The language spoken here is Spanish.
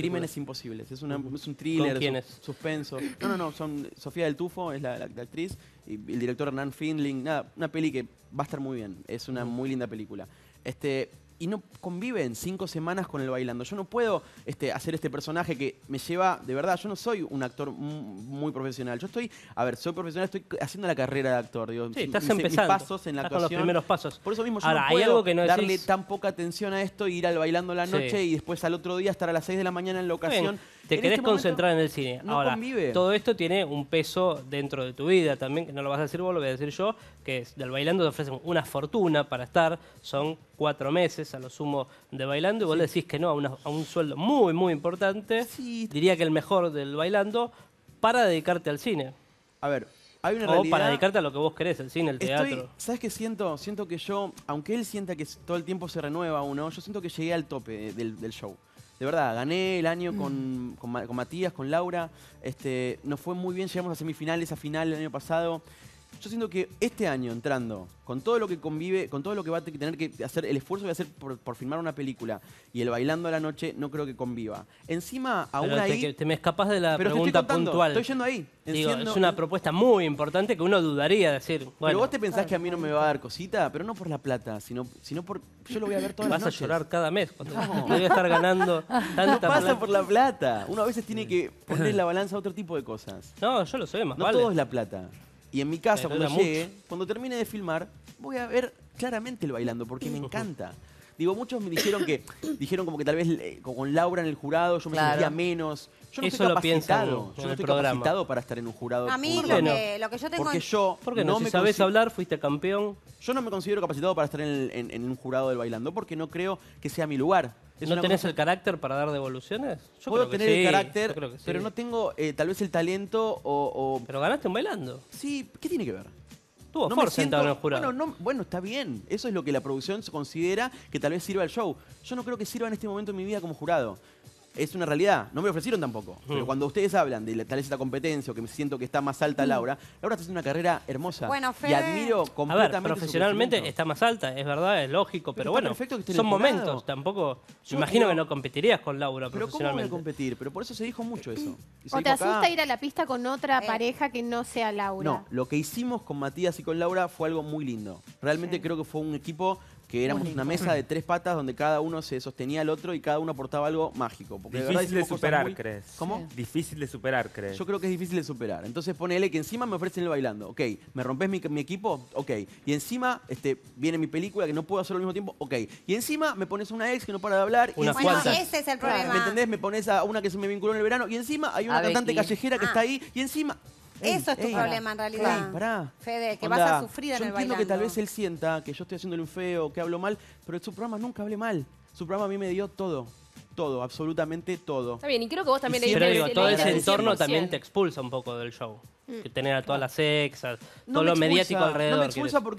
Crímenes imposibles. Es, un thriller, ¿Con suspenso. No, no, no. Son Sofía del Tufo es la, actriz y el director Hernán Findling. Nada, una peli que va a estar muy bien. Es una muy linda película. Este, y no conviven cinco semanas con el bailando. Yo no puedo este, hacer este personaje que me lleva, de verdad, yo no soy un actor muy profesional. Yo estoy, a ver, soy profesional, estoy haciendo la carrera de actor. sí, estás empezando. pasos en la estás actuación. los primeros pasos. Por eso mismo yo no puedo darle tan poca atención a esto, ir al bailando la noche y después al otro día estar a las seis de la mañana en la ocasión. Te querés este concentrar en el cine. Ahora, todo esto tiene un peso dentro de tu vida también, que no lo vas a decir vos, lo voy a decir yo, que del bailando te ofrecen una fortuna para estar, son cuatro meses a lo sumo de bailando, y vos decís que no a, un sueldo muy, muy importante, sí. diría que el mejor del bailando, para dedicarte al cine. A ver, hay una o para dedicarte a lo que vos querés, el cine, el teatro. ¿Sabes qué siento? Siento que yo, aunque él sienta que todo el tiempo se renueva uno, yo siento que llegué al tope del show de verdad, gané el año mm. con, Matías, con Laura. Este, nos fue muy bien, llegamos a semifinales, a final el año pasado. Yo siento que este año entrando, con todo lo que convive, con todo lo que va a tener que hacer, el esfuerzo que a hacer por, por filmar una película y el bailando a la noche, no creo que conviva. Encima, aún pero ahí. Te, te me escapas de la pregunta puntual. Estoy yendo ahí. es una propuesta muy importante que uno dudaría de decir. Pero vos te pensás que a mí no me va a dar cosita, pero no por la plata, sino, sino por. Yo lo voy a ver todas Vas las noches. a llorar cada mes cuando no. voy a estar ganando tanta pasa por la plata. Uno a veces tiene mm. que poner la balanza otro tipo de cosas. No, yo lo sé, más No todo es la plata. Y en mi casa, cuando llegue, cuando termine de filmar, voy a ver claramente el bailando, porque me encanta. Digo, muchos me dijeron que, dijeron como que tal vez con Laura en el jurado yo me sentía menos. Yo no estoy capacitado. yo estoy capacitado para estar en un jurado. A mí lo que, yo tengo. Porque yo. Porque no, me sabes hablar, fuiste campeón. Yo no me considero capacitado para estar en un jurado del bailando porque no creo que sea mi lugar. ¿No tenés el carácter para dar devoluciones? Yo Puedo tener el carácter, pero no tengo eh, tal vez el talento o, Pero ganaste bailando. Sí, ¿qué tiene que ver? Tuvo no me siento... en jurado. Bueno, bueno, está bien. Eso es lo que la producción considera que tal vez sirva al show. Yo no creo que sirva en este momento en mi vida como jurado es una realidad. No me ofrecieron tampoco. Pero cuando ustedes hablan de tal vez esta competencia, o que me siento que está más alta Laura, Laura está haciendo una carrera hermosa. Bueno, Y admiro completamente. profesionalmente está más alta, es verdad, es lógico, pero, bueno, son momentos. Tampoco. imagino que no competirías con Laura pero ¿Cómo voy a competir? Pero por eso se dijo mucho eso. ¿O te asusta ir a la pista con otra eh. pareja que no sea Laura? No, lo que hicimos con Matías y con Laura fue algo muy lindo. Realmente creo que fue un equipo que éramos una mesa de tres patas donde cada uno se sostenía al otro y cada uno aportaba algo mágico. Porque difícil de, superar, crees. ¿Cómo? Difícil de superar, crees. Yo creo que es difícil de superar. Entonces ponele que encima me ofrecen el bailando. Ok, me rompes mi, equipo, ok. Y encima este, viene mi película que no puedo hacer al mismo tiempo, ok. Y encima me pones una ex que no para de hablar. y bueno, ese es el problema. ¿Me entendés? Me pones a una que se me vinculó en el verano. Y encima hay una cantante callejera que ah. está ahí. Y encima, eso es tu problema en realidad. Fede, que vas a sufrir en Yo entiendo que tal vez él sienta que yo estoy haciéndole un feo, que hablo mal, pero en su programa nunca hablé mal. Su programa a mí me dio todo. Todo, absolutamente todo. Está bien, y creo que vos también le Pero digo, todo ese entorno también te expulsa un poco del show. Mm. Que tener a todas las exas, todo lo mediático alrededor. No me expulsa porque